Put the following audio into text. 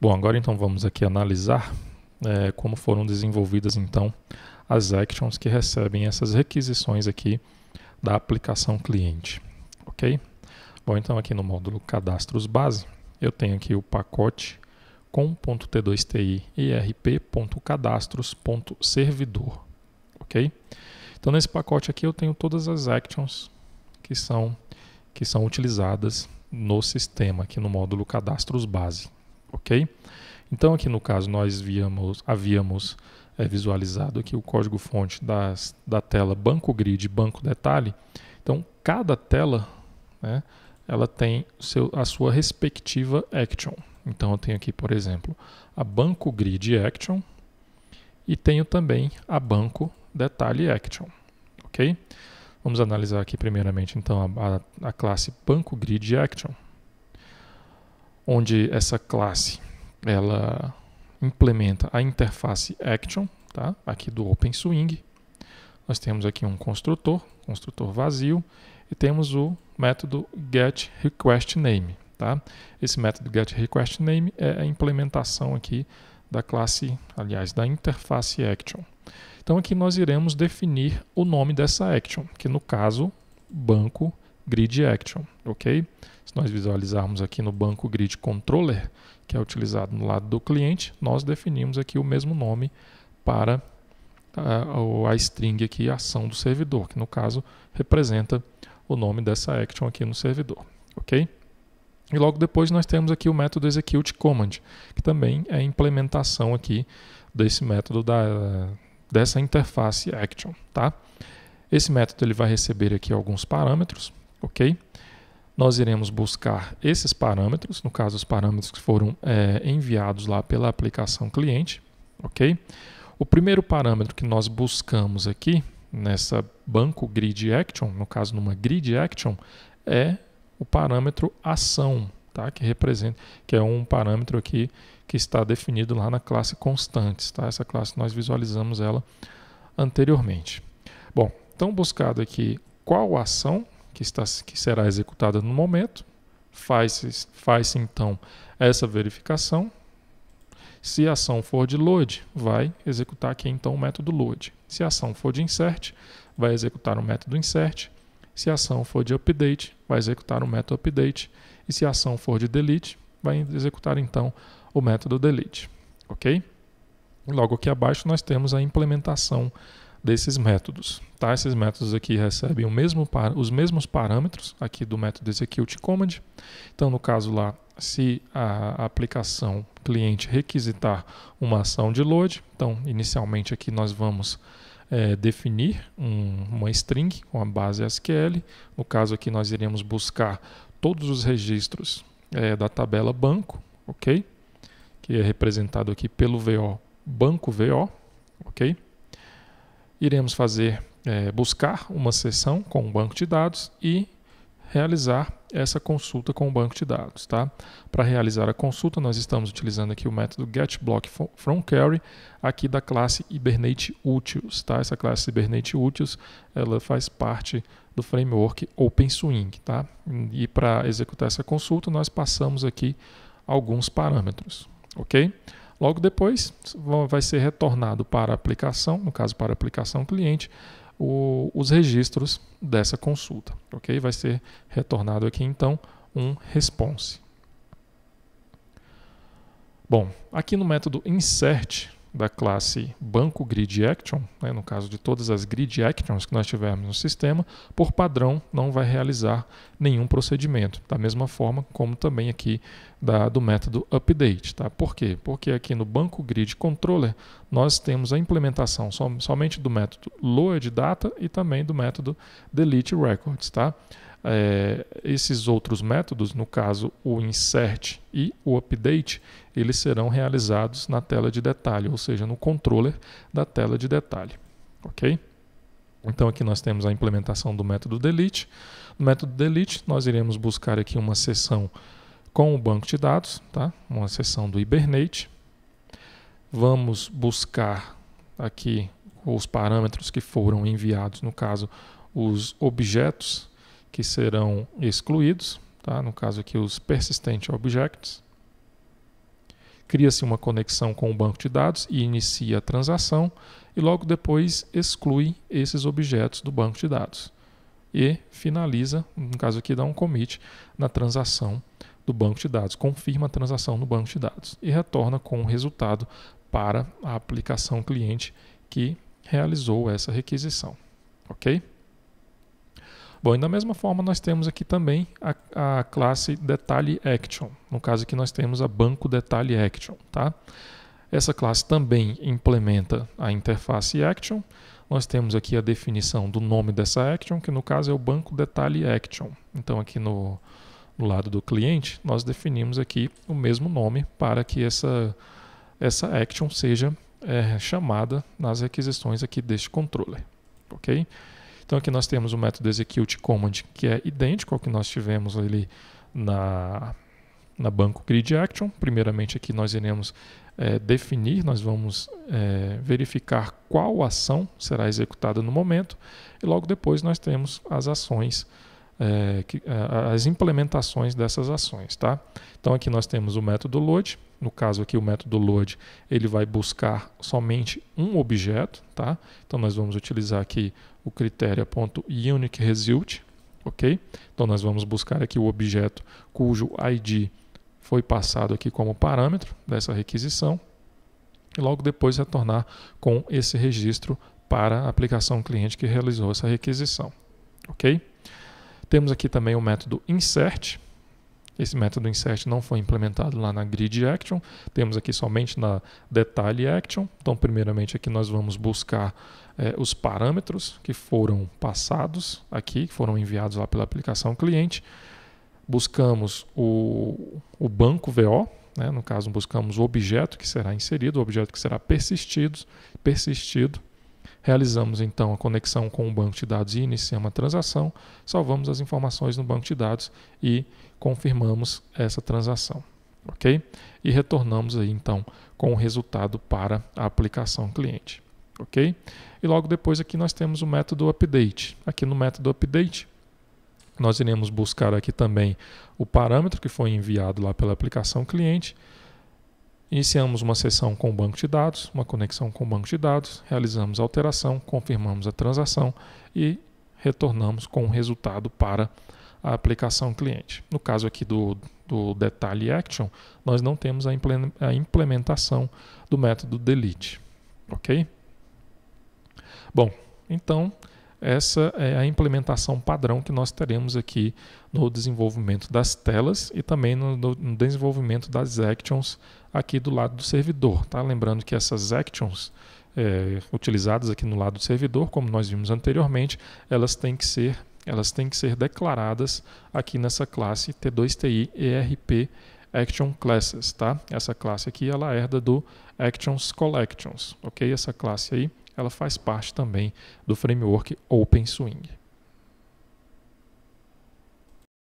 Bom, agora então vamos aqui analisar é, como foram desenvolvidas então as actions que recebem essas requisições aqui da aplicação cliente, ok? Bom, então aqui no módulo cadastros base, eu tenho aqui o pacote com.t2ti.erp.cadastros.servidor, ok? Então nesse pacote aqui eu tenho todas as actions que são, que são utilizadas no sistema, aqui no módulo cadastros base ok? Então aqui no caso nós viamos, havíamos é, visualizado aqui o código-fonte da tela banco grid, banco detalhe. Então cada tela, né, ela tem seu, a sua respectiva action. Então eu tenho aqui, por exemplo, a banco grid action e tenho também a banco detalhe action, ok? Vamos analisar aqui primeiramente então a, a, a classe banco grid action onde essa classe ela implementa a interface action, tá? Aqui do OpenSwing. Nós temos aqui um construtor, construtor vazio, e temos o método getRequestName, tá? Esse método getRequestName é a implementação aqui da classe, aliás, da interface action. Então aqui nós iremos definir o nome dessa action, que no caso, banco Grid Action, ok? Se nós visualizarmos aqui no banco Grid Controller, que é utilizado no lado do cliente, nós definimos aqui o mesmo nome para a, ah, a string aqui, a ação do servidor, que no caso representa o nome dessa action aqui no servidor, ok? E logo depois nós temos aqui o método execute command, que também é a implementação aqui desse método da, dessa interface action, tá? Esse método ele vai receber aqui alguns parâmetros, ok? Nós iremos buscar esses parâmetros, no caso os parâmetros que foram é, enviados lá pela aplicação cliente, ok? O primeiro parâmetro que nós buscamos aqui nessa banco grid action, no caso numa grid action, é o parâmetro ação, tá? Que representa, que é um parâmetro aqui que está definido lá na classe constantes, tá? Essa classe nós visualizamos ela anteriormente. Bom, então buscado aqui qual ação que, está, que será executada no momento. Faz-se faz então essa verificação. Se a ação for de load, vai executar aqui então o método load. Se a ação for de insert, vai executar o método insert. Se a ação for de update, vai executar o método update. E se a ação for de delete, vai executar então o método delete. Ok? Logo aqui abaixo nós temos a implementação desses métodos. Tá? Esses métodos aqui recebem mesmo, os mesmos parâmetros aqui do método execute command. Então, no caso lá, se a aplicação cliente requisitar uma ação de load, então inicialmente aqui nós vamos é, definir um, uma string com a base SQL. No caso aqui nós iremos buscar todos os registros é, da tabela banco, ok? Que é representado aqui pelo VO banco VO, ok? iremos fazer é, buscar uma sessão com o banco de dados e realizar essa consulta com o banco de dados, tá? Para realizar a consulta, nós estamos utilizando aqui o método getBlockFromCarry aqui da classe Hibernate Utils, tá? Essa classe Hibernate Utils, ela faz parte do framework OpenSwing, tá? E para executar essa consulta, nós passamos aqui alguns parâmetros, ok? Logo depois, vai ser retornado para a aplicação, no caso para a aplicação cliente, o, os registros dessa consulta. Ok? Vai ser retornado aqui então um response. Bom, aqui no método insert, da classe banco grid action, né, no caso de todas as grid actions que nós tivermos no sistema, por padrão não vai realizar nenhum procedimento, da mesma forma como também aqui da, do método update. Tá? Por quê? Porque aqui no banco grid controller nós temos a implementação som, somente do método load data e também do método delete records. Tá? É, esses outros métodos, no caso o insert e o update, eles serão realizados na tela de detalhe, ou seja, no controller da tela de detalhe. Ok? Então aqui nós temos a implementação do método delete. No método delete nós iremos buscar aqui uma seção com o banco de dados, tá? uma seção do Hibernate. Vamos buscar aqui os parâmetros que foram enviados, no caso os objetos que serão excluídos, tá? no caso aqui os persistent objects. Cria-se uma conexão com o banco de dados e inicia a transação e logo depois exclui esses objetos do banco de dados e finaliza, no caso aqui dá um commit na transação do banco de dados, confirma a transação no banco de dados e retorna com o resultado para a aplicação cliente que realizou essa requisição, ok? Bom, e da mesma forma nós temos aqui também a, a classe Detalhe Action. No caso aqui nós temos a Banco Detalhe Action, tá? Essa classe também implementa a interface Action. Nós temos aqui a definição do nome dessa Action, que no caso é o Banco Detalhe Action. Então aqui no, no lado do cliente, nós definimos aqui o mesmo nome para que essa, essa Action seja é, chamada nas requisições aqui deste controller, ok? Então aqui nós temos o método execute command, que é idêntico ao que nós tivemos ali na, na banco grid action. Primeiramente aqui nós iremos é, definir, nós vamos é, verificar qual ação será executada no momento e logo depois nós temos as ações executadas é, que, as implementações dessas ações. Tá? Então aqui nós temos o método load, no caso aqui o método load ele vai buscar somente um objeto. Tá? Então nós vamos utilizar aqui o criteria.uniqueResult, ok? Então nós vamos buscar aqui o objeto cujo ID foi passado aqui como parâmetro dessa requisição e logo depois retornar com esse registro para a aplicação cliente que realizou essa requisição, ok? Temos aqui também o método insert. Esse método insert não foi implementado lá na grid action, temos aqui somente na detalhe action. Então, primeiramente aqui nós vamos buscar eh, os parâmetros que foram passados aqui, que foram enviados lá pela aplicação cliente. Buscamos o, o banco VO, né? no caso buscamos o objeto que será inserido, o objeto que será persistido, persistido Realizamos então a conexão com o banco de dados e iniciamos a transação, salvamos as informações no banco de dados e confirmamos essa transação, ok? E retornamos aí então com o resultado para a aplicação cliente, ok? E logo depois aqui nós temos o método update. Aqui no método update nós iremos buscar aqui também o parâmetro que foi enviado lá pela aplicação cliente Iniciamos uma sessão com o banco de dados, uma conexão com o banco de dados, realizamos a alteração, confirmamos a transação e retornamos com o resultado para a aplicação cliente. No caso aqui do, do detalhe action, nós não temos a implementação do método delete, ok? Bom, então essa é a implementação padrão que nós teremos aqui no desenvolvimento das telas e também no, no desenvolvimento das actions aqui do lado do servidor. Tá? Lembrando que essas actions é, utilizadas aqui no lado do servidor, como nós vimos anteriormente, elas têm que ser elas têm que ser declaradas aqui nessa classe T2TI ERP Action Classes, tá? Essa classe aqui ela herda do Actions Collections, ok? Essa classe aí ela faz parte também do framework Open Swing.